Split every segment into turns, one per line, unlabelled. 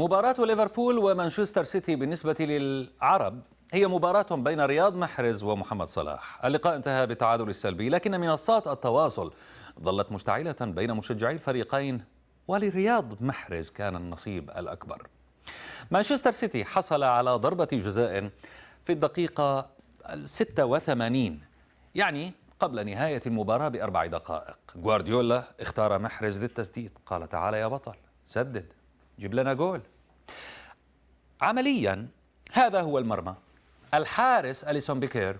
مباراة ليفربول ومانشستر سيتي بالنسبة للعرب هي مباراة بين رياض محرز ومحمد صلاح اللقاء انتهى بالتعادل السلبي لكن منصات التواصل ظلت مشتعلة بين مشجعي الفريقين ولرياض محرز كان النصيب الأكبر مانشستر سيتي حصل على ضربة جزاء في الدقيقة 86 يعني قبل نهاية المباراة بأربع دقائق غوارديولا اختار محرز للتسديد قال تعالى يا بطل سدد جيب لنا جول عمليا هذا هو المرمى الحارس أليسون بيكير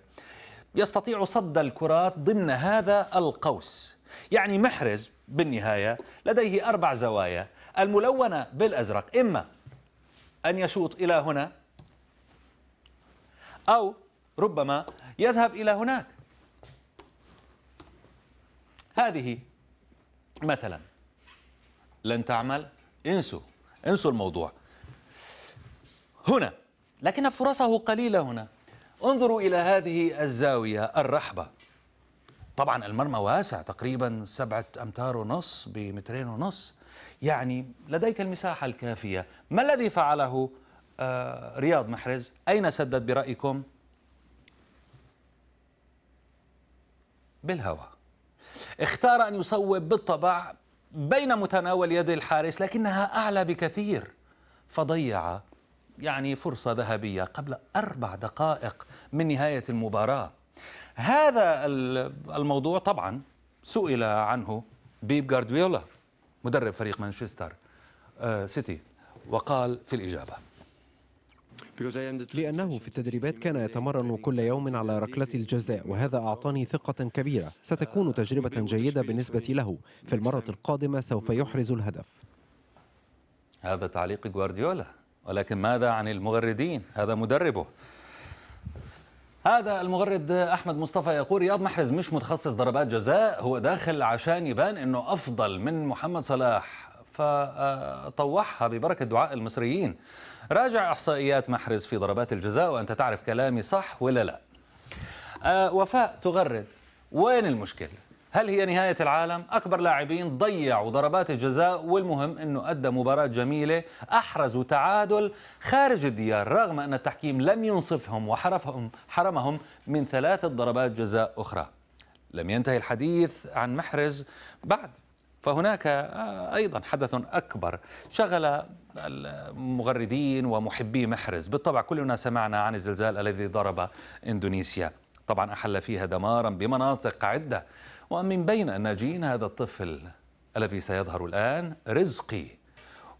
يستطيع صد الكرات ضمن هذا القوس يعني محرز بالنهاية لديه أربع زوايا الملونة بالأزرق إما أن يشوط إلى هنا أو ربما يذهب إلى هناك هذه مثلا لن تعمل انسوا انسوا الموضوع هنا لكن فرصه قليلة هنا انظروا إلى هذه الزاوية الرحبة طبعا المرمى واسع تقريبا سبعة أمتار ونص بمترين ونص يعني لديك المساحة الكافية ما الذي فعله آه، رياض محرز أين سدد برأيكم بالهواء اختار أن يصوب بالطبع بين متناول يد الحارس لكنها أعلى بكثير فضيع يعني فرصة ذهبية قبل أربع دقائق من نهاية المباراة هذا الموضوع طبعا سئل عنه بيب غارديولا مدرب فريق مانشستر آه، سيتي وقال في الإجابة لأنه في التدريبات كان يتمرن كل يوم على ركلة الجزاء وهذا أعطاني ثقة كبيرة ستكون تجربة جيدة بالنسبة له في المرة القادمة سوف يحرز الهدف هذا تعليق جوارديولا ولكن ماذا عن المغردين هذا مدربه هذا المغرد احمد مصطفى يقول رياض محرز مش متخصص ضربات جزاء هو داخل عشان يبان انه افضل من محمد صلاح فطوحها ببركة دعاء المصريين راجع إحصائيات محرز في ضربات الجزاء وأنت تعرف كلامي صح ولا لا آه، وفاء تغرد وين المشكلة؟ هل هي نهاية العالم؟ أكبر لاعبين ضيعوا ضربات الجزاء والمهم أنه أدى مباراة جميلة أحرزوا تعادل خارج الديار رغم أن التحكيم لم ينصفهم وحرفهم حرمهم من ثلاثة ضربات جزاء أخرى لم ينتهي الحديث عن محرز بعد فهناك آه، أيضا حدث أكبر شغل المغردين ومحبي محرز بالطبع كلنا سمعنا عن الزلزال الذي ضرب إندونيسيا طبعا أحل فيها دمارا بمناطق عدة ومن بين الناجين هذا الطفل الذي سيظهر الآن رزقي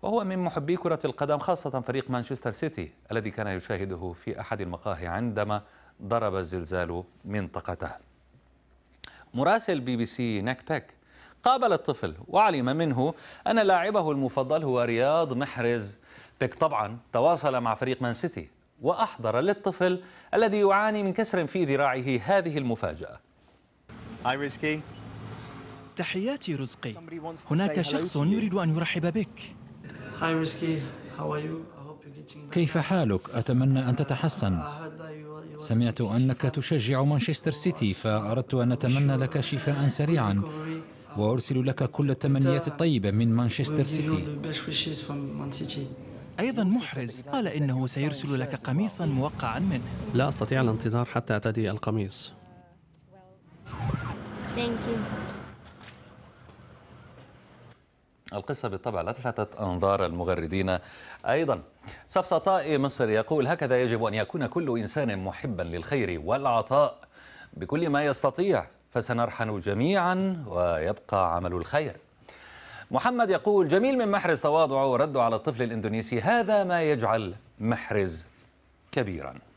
وهو من محبي كرة القدم خاصة فريق مانشستر سيتي الذي كان يشاهده في أحد المقاهي عندما ضرب الزلزال منطقته مراسل بي بي سي نيك بيك قابل الطفل وعلم منه أن لاعبه المفضل هو رياض محرز بيك طبعا تواصل مع فريق مان سيتي وأحضر للطفل الذي يعاني من كسر في ذراعه هذه المفاجأة هاي تحياتي رزقي هناك شخص يريد أن يرحب بك كيف حالك؟ أتمنى أن تتحسن سمعت أنك تشجع مانشستر سيتي فأردت أن أتمنى لك شفاء سريعا وأرسل لك كل التمنيات الطيبة من مانشستر سيتي أيضا محرز قال إنه سيرسل لك قميصا موقعا منه لا أستطيع الانتظار حتى أعتدي القميص القصة بالطبع لا تلفتت أنظار المغردين أيضا سفسطاء مصر يقول هكذا يجب أن يكون كل إنسان محبا للخير والعطاء بكل ما يستطيع فسنرحن جميعا ويبقى عمل الخير محمد يقول جميل من محرز تواضعه ورده على الطفل الاندونيسي هذا ما يجعل محرز كبيرا